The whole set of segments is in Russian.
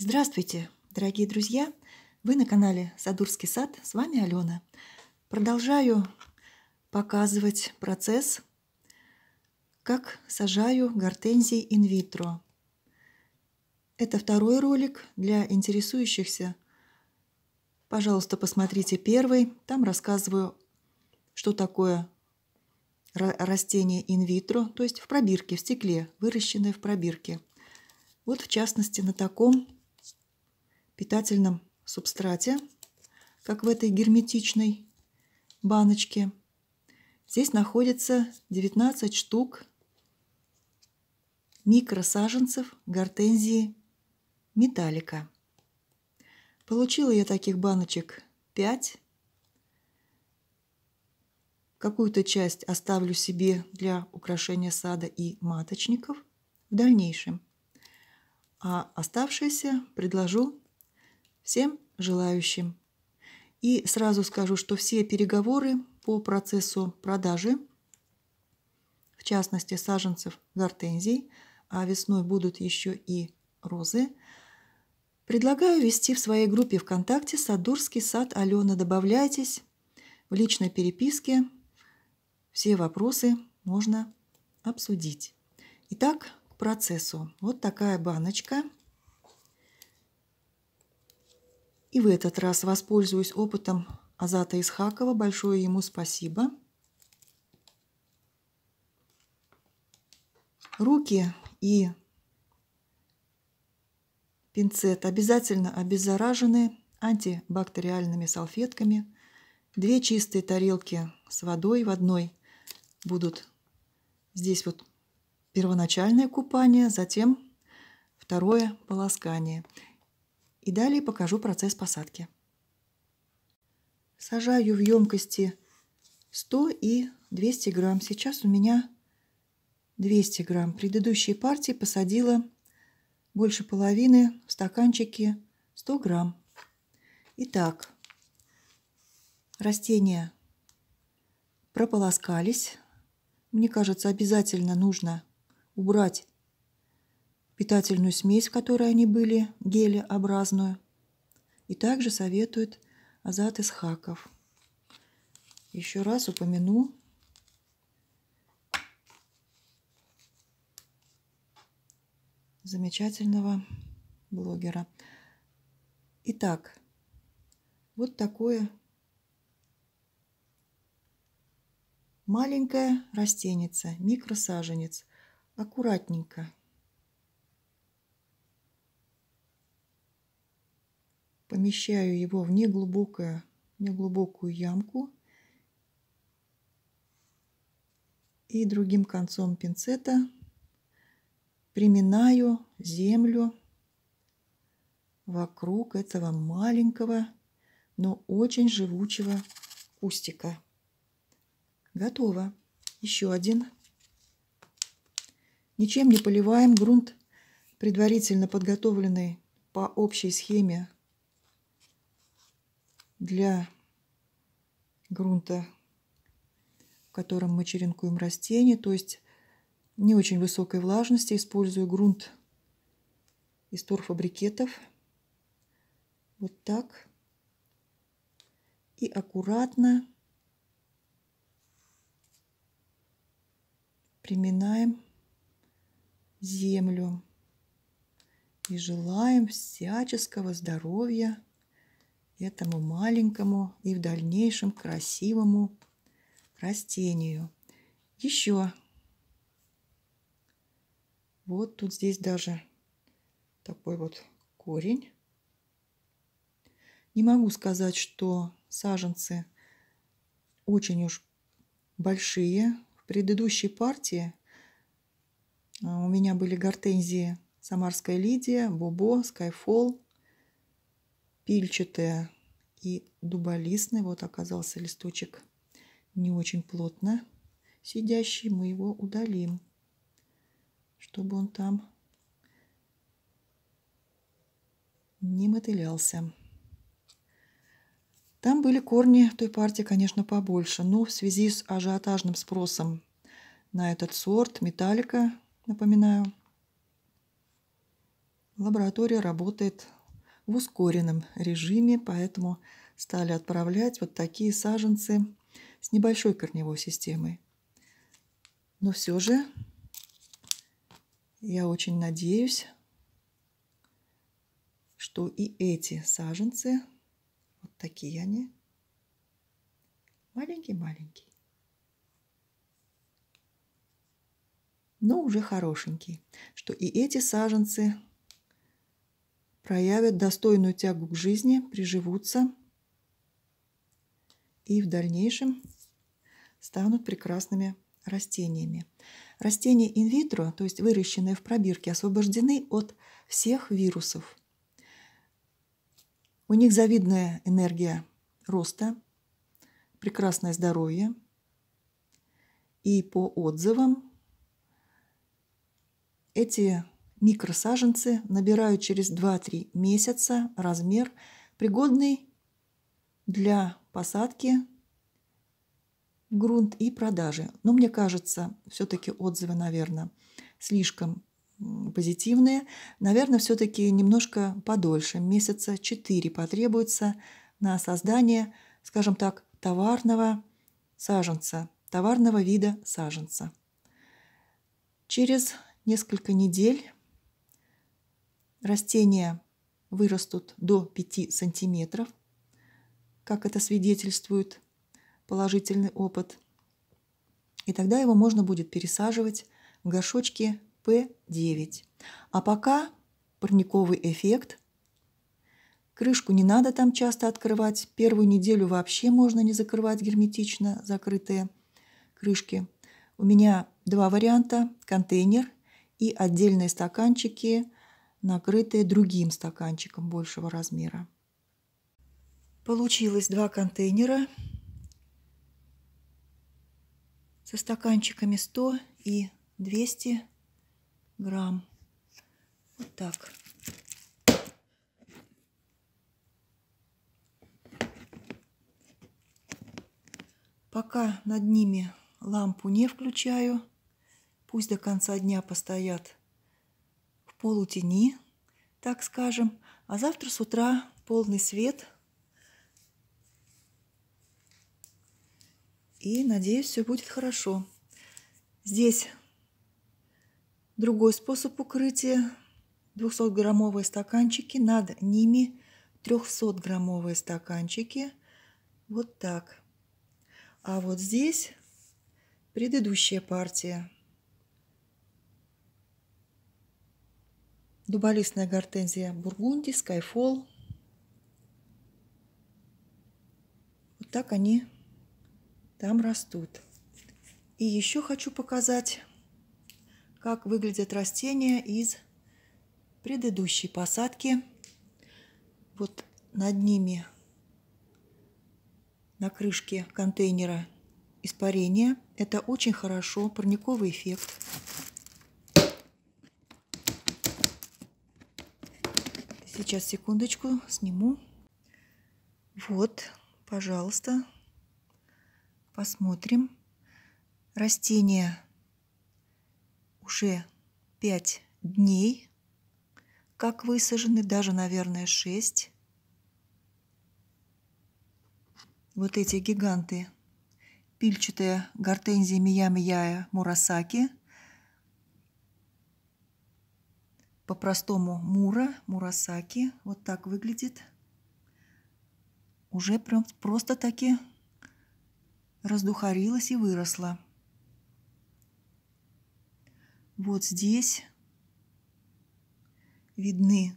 Здравствуйте, дорогие друзья! Вы на канале Садурский сад, с вами Алена. Продолжаю показывать процесс, как сажаю гортензии инвитро. Это второй ролик для интересующихся. Пожалуйста, посмотрите первый, там рассказываю, что такое растение инвитро, то есть в пробирке, в стекле, выращенное в пробирке. Вот в частности на таком питательном субстрате, как в этой герметичной баночке. Здесь находится 19 штук микросаженцев гортензии металлика. Получила я таких баночек 5. Какую-то часть оставлю себе для украшения сада и маточников в дальнейшем. А оставшиеся предложу всем желающим. И сразу скажу, что все переговоры по процессу продажи, в частности саженцев гортензий, а весной будут еще и розы, предлагаю вести в своей группе ВКонтакте «Садурский сад Алена». Добавляйтесь в личной переписке. Все вопросы можно обсудить. Итак, к процессу. Вот такая баночка – И в этот раз воспользуюсь опытом Азата Исхакова. Большое ему спасибо. Руки и пинцет обязательно обеззаражены антибактериальными салфетками. Две чистые тарелки с водой. В одной будут здесь вот первоначальное купание, затем второе полоскание – и далее покажу процесс посадки. Сажаю в емкости 100 и 200 грамм. Сейчас у меня 200 грамм. Предыдущие партии посадила больше половины в стаканчике 100 грамм. Итак, растения прополоскались. Мне кажется, обязательно нужно убрать питательную смесь, в которой они были, гелеобразную. И также советует Азат Исхаков. Еще раз упомяну, замечательного блогера. Итак, вот такое маленькое растенице, микросаженец. Аккуратненько помещаю его в неглубокое, неглубокую ямку и другим концом пинцета приминаю землю вокруг этого маленького, но очень живучего кустика. Готово. Еще один. Ничем не поливаем грунт, предварительно подготовленный по общей схеме для грунта, в котором мы черенкуем растения, то есть не очень высокой влажности. Использую грунт из торфобрикетов. Вот так. И аккуратно приминаем землю. И желаем всяческого здоровья этому маленькому и в дальнейшем красивому растению. Еще. Вот тут здесь даже такой вот корень. Не могу сказать, что саженцы очень уж большие. В предыдущей партии а, у меня были гортензии Самарская Лидия, Бобо, Скайфол, пильчатая и дуболистная. Вот оказался листочек не очень плотно сидящий. Мы его удалим, чтобы он там не мотылялся. Там были корни той партии, конечно, побольше, но в связи с ажиотажным спросом на этот сорт металлика, напоминаю, лаборатория работает в ускоренном режиме, поэтому стали отправлять вот такие саженцы с небольшой корневой системой. Но все же я очень надеюсь, что и эти саженцы, вот такие они, маленький-маленький, но уже хорошенький, что и эти саженцы проявят достойную тягу к жизни, приживутся и в дальнейшем станут прекрасными растениями. Растения инвитро, то есть выращенные в пробирке, освобождены от всех вирусов. У них завидная энергия роста, прекрасное здоровье. И по отзывам эти Микросаженцы набирают через 2-3 месяца размер, пригодный для посадки в грунт и продажи. Но мне кажется, все-таки отзывы, наверное, слишком позитивные. Наверное, все-таки немножко подольше, месяца 4 потребуется на создание, скажем так, товарного саженца, товарного вида саженца. Через несколько недель Растения вырастут до 5 сантиметров, как это свидетельствует положительный опыт. И тогда его можно будет пересаживать в горшочки P9. А пока парниковый эффект. Крышку не надо там часто открывать. Первую неделю вообще можно не закрывать герметично закрытые крышки. У меня два варианта – контейнер и отдельные стаканчики – накрытые другим стаканчиком большего размера. Получилось два контейнера со стаканчиками 100 и 200 грамм. Вот так. Пока над ними лампу не включаю. Пусть до конца дня постоят полутени, так скажем. А завтра с утра полный свет. И, надеюсь, все будет хорошо. Здесь другой способ укрытия. 200-граммовые стаканчики. Над ними 300-граммовые стаканчики. Вот так. А вот здесь предыдущая партия. Дуболистная гортензия бургунди, скайфол. Вот так они там растут. И еще хочу показать, как выглядят растения из предыдущей посадки. Вот над ними на крышке контейнера испарение. Это очень хорошо, парниковый эффект. Сейчас, секундочку, сниму. Вот, пожалуйста, посмотрим. Растение уже 5 дней, как высажены, даже, наверное, 6. Вот эти гиганты. пильчатые гортензии Миями Яя Мурасаки – по-простому мура, мурасаки. Вот так выглядит. Уже прям просто-таки раздухарилась и выросла. Вот здесь видны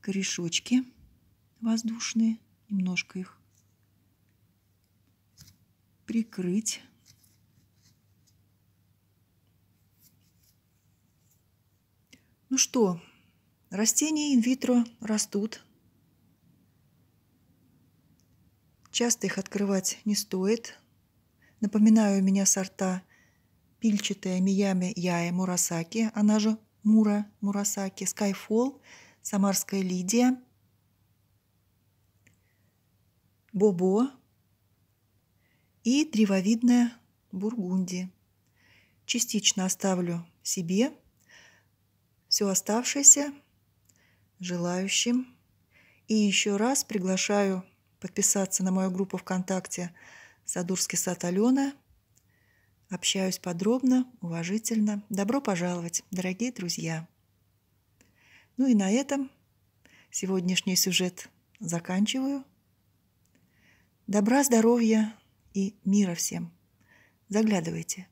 корешочки воздушные, немножко их прикрыть. Ну что, растения инвитро растут. Часто их открывать не стоит. Напоминаю, у меня сорта пильчатая Миями Яя Мурасаки, она же Мура Мурасаки, Скайфол, Самарская Лидия, Бобо и древовидная Бургунди. Частично оставлю себе – все оставшееся желающим. И еще раз приглашаю подписаться на мою группу ВКонтакте «Садурский сад Алена». Общаюсь подробно, уважительно. Добро пожаловать, дорогие друзья! Ну и на этом сегодняшний сюжет заканчиваю. Добра, здоровья и мира всем! Заглядывайте –